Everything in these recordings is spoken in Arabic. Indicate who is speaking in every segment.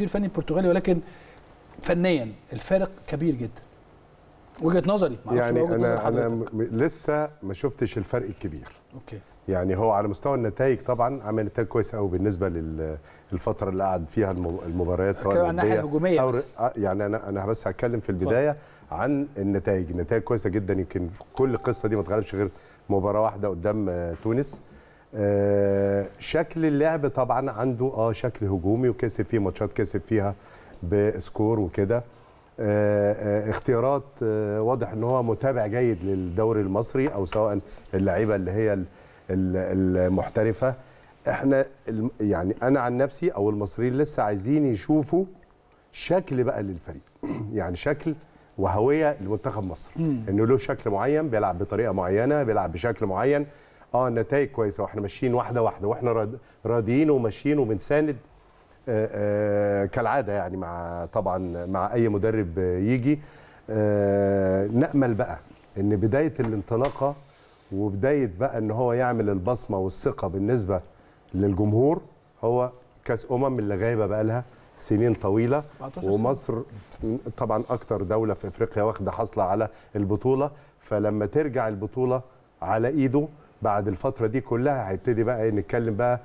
Speaker 1: مدير فني برتغالي ولكن فنيا الفارق كبير جدا وجهه نظري يعني وجهة انا نظر انا لسه ما شفتش الفرق الكبير اوكي يعني هو على مستوى النتائج طبعا عمل نتائج كويسه قوي بالنسبه للفتره اللي قعد فيها المباريات سواء الناحيه الهجوميه أو بس. آه، يعني انا انا بس هتكلم في البدايه صح. عن النتائج النتائج كويسه جدا يمكن كل القصه دي ما اتغلبش غير مباراه واحده قدام آه، تونس آه، شكل اللعب طبعا عنده اه شكل هجومي وكسب فيه ماتشات كسب فيها بسكور وكده آه، آه، اختيارات واضح ان هو متابع جيد للدوري المصري او سواء اللعيبه اللي هي المحترفه احنا يعني انا عن نفسي او المصريين لسه عايزين يشوفوا شكل بقى للفريق يعني شكل وهويه لمنتخب مصر انه له شكل معين بيلعب بطريقه معينه بيلعب بشكل معين اه النتائج كويسه واحنا ماشيين واحده واحده واحنا راضيين وماشيين وبنساند آه، آه، كالعاده يعني مع طبعا مع اي مدرب يجي آه، نامل بقى ان بدايه الانطلاقه وبدايه بقى ان هو يعمل البصمه والثقه بالنسبه للجمهور هو كاس امم اللي غايبه بقى لها سنين طويله ومصر طبعا اكتر دوله في افريقيا واخده حصله على البطوله فلما ترجع البطوله على ايده بعد الفتره دي كلها هيبتدي بقى إيه، نتكلم بقى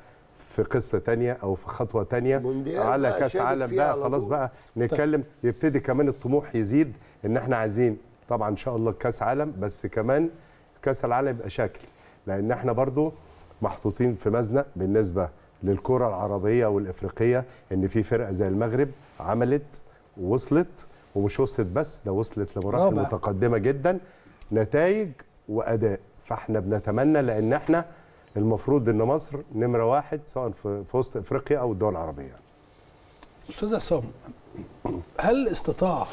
Speaker 1: في قصه تانية او في خطوه تانية على كاس عالم بقى خلاص بقى نتكلم يبتدي كمان الطموح يزيد ان احنا عايزين طبعا ان شاء الله كاس عالم بس كمان كاس العالم يبقى شكل لان احنا برضو محطوطين في مزنق بالنسبه للكره العربيه والافريقيه ان في فرقه زي المغرب عملت ووصلت ومش وصلت بس ده وصلت لمراحل متقدمه جدا نتائج واداء فاحنا بنتمنى لان احنا المفروض ان مصر نمره واحد سواء في وسط افريقيا او الدول العربيه. استاذ عصام هل استطاع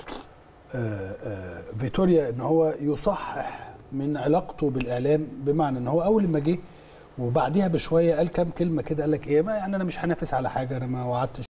Speaker 1: آه، آه، فيتوريا ان هو يصحح من علاقته بالاعلام بمعنى ان هو اول ما جه وبعديها بشويه قال كام كلمه كده قال لك ايه ما يعني انا مش هنافس على حاجه انا ما وعدتش